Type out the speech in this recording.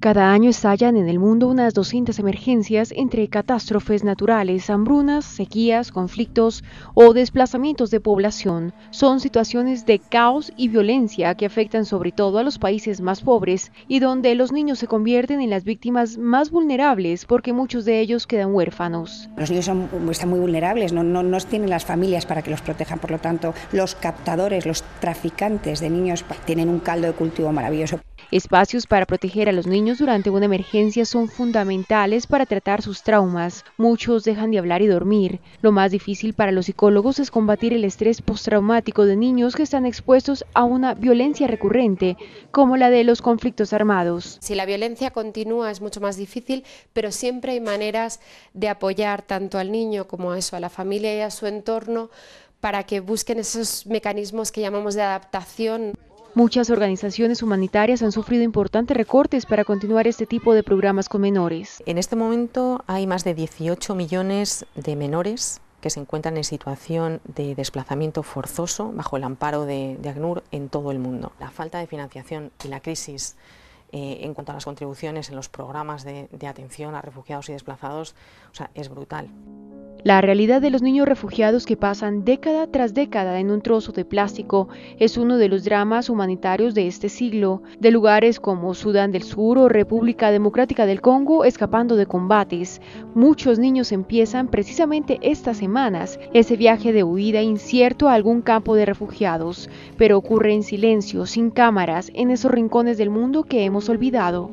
Cada año estallan en el mundo unas 200 emergencias entre catástrofes naturales, hambrunas, sequías, conflictos o desplazamientos de población. Son situaciones de caos y violencia que afectan sobre todo a los países más pobres y donde los niños se convierten en las víctimas más vulnerables porque muchos de ellos quedan huérfanos. Los niños están muy vulnerables, no, no tienen las familias para que los protejan, por lo tanto los captadores, los traficantes de niños tienen un caldo de cultivo maravilloso. Espacios para proteger a los niños durante una emergencia son fundamentales para tratar sus traumas. Muchos dejan de hablar y dormir. Lo más difícil para los psicólogos es combatir el estrés postraumático de niños que están expuestos a una violencia recurrente, como la de los conflictos armados. Si la violencia continúa es mucho más difícil, pero siempre hay maneras de apoyar tanto al niño como a eso, a la familia y a su entorno para que busquen esos mecanismos que llamamos de adaptación. Muchas organizaciones humanitarias han sufrido importantes recortes para continuar este tipo de programas con menores. En este momento hay más de 18 millones de menores que se encuentran en situación de desplazamiento forzoso bajo el amparo de, ACNUR en todo el mundo. La falta de financiación y la crisis eh, en cuanto a las contribuciones en los programas de, atención a refugiados y desplazados sea, es brutal. La realidad de los niños refugiados que pasan década tras década en un trozo de plástico es uno de los dramas humanitarios de este siglo, de lugares como Sudán del Sur o República Democrática del Congo escapando de combates. Muchos niños empiezan precisamente estas semanas ese viaje de huida incierto a algún campo de refugiados, pero ocurre en silencio, sin cámaras, en esos rincones del mundo que hemos olvidado.